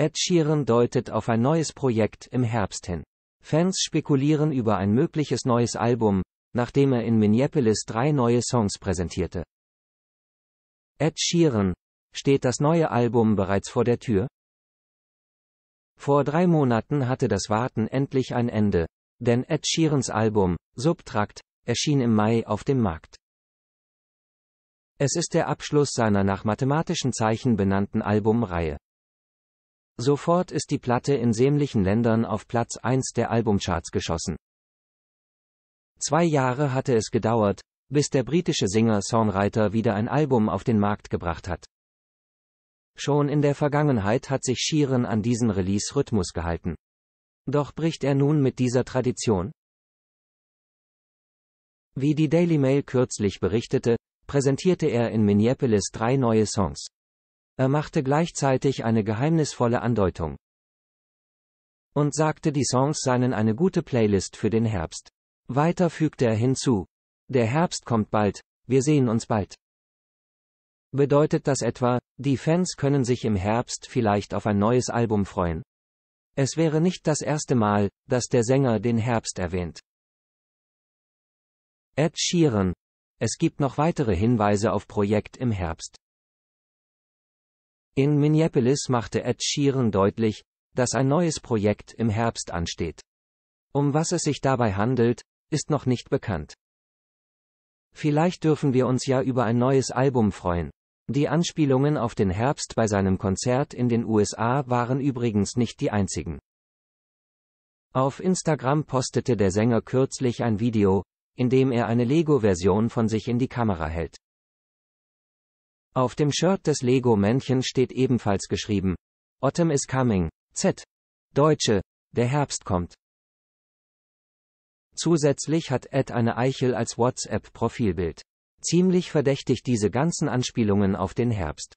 Ed Sheeran deutet auf ein neues Projekt im Herbst hin. Fans spekulieren über ein mögliches neues Album, nachdem er in Minneapolis drei neue Songs präsentierte. Ed Sheeran, steht das neue Album bereits vor der Tür? Vor drei Monaten hatte das Warten endlich ein Ende, denn Ed Sheerans Album, Subtract, erschien im Mai auf dem Markt. Es ist der Abschluss seiner nach mathematischen Zeichen benannten Albumreihe. Sofort ist die Platte in sämlichen Ländern auf Platz 1 der Albumcharts geschossen. Zwei Jahre hatte es gedauert, bis der britische Singer-Songwriter wieder ein Album auf den Markt gebracht hat. Schon in der Vergangenheit hat sich Sheeran an diesen Release-Rhythmus gehalten. Doch bricht er nun mit dieser Tradition? Wie die Daily Mail kürzlich berichtete, präsentierte er in Minneapolis drei neue Songs. Er machte gleichzeitig eine geheimnisvolle Andeutung und sagte, die Songs seien eine gute Playlist für den Herbst. Weiter fügte er hinzu, der Herbst kommt bald, wir sehen uns bald. Bedeutet das etwa, die Fans können sich im Herbst vielleicht auf ein neues Album freuen? Es wäre nicht das erste Mal, dass der Sänger den Herbst erwähnt. Ed Sheeran. Es gibt noch weitere Hinweise auf Projekt im Herbst. In Minneapolis machte Ed Sheeran deutlich, dass ein neues Projekt im Herbst ansteht. Um was es sich dabei handelt, ist noch nicht bekannt. Vielleicht dürfen wir uns ja über ein neues Album freuen. Die Anspielungen auf den Herbst bei seinem Konzert in den USA waren übrigens nicht die einzigen. Auf Instagram postete der Sänger kürzlich ein Video, in dem er eine Lego-Version von sich in die Kamera hält. Auf dem Shirt des Lego-Männchen steht ebenfalls geschrieben. Autumn is coming. Z. Deutsche. Der Herbst kommt. Zusätzlich hat Ed eine Eichel als WhatsApp-Profilbild. Ziemlich verdächtig diese ganzen Anspielungen auf den Herbst.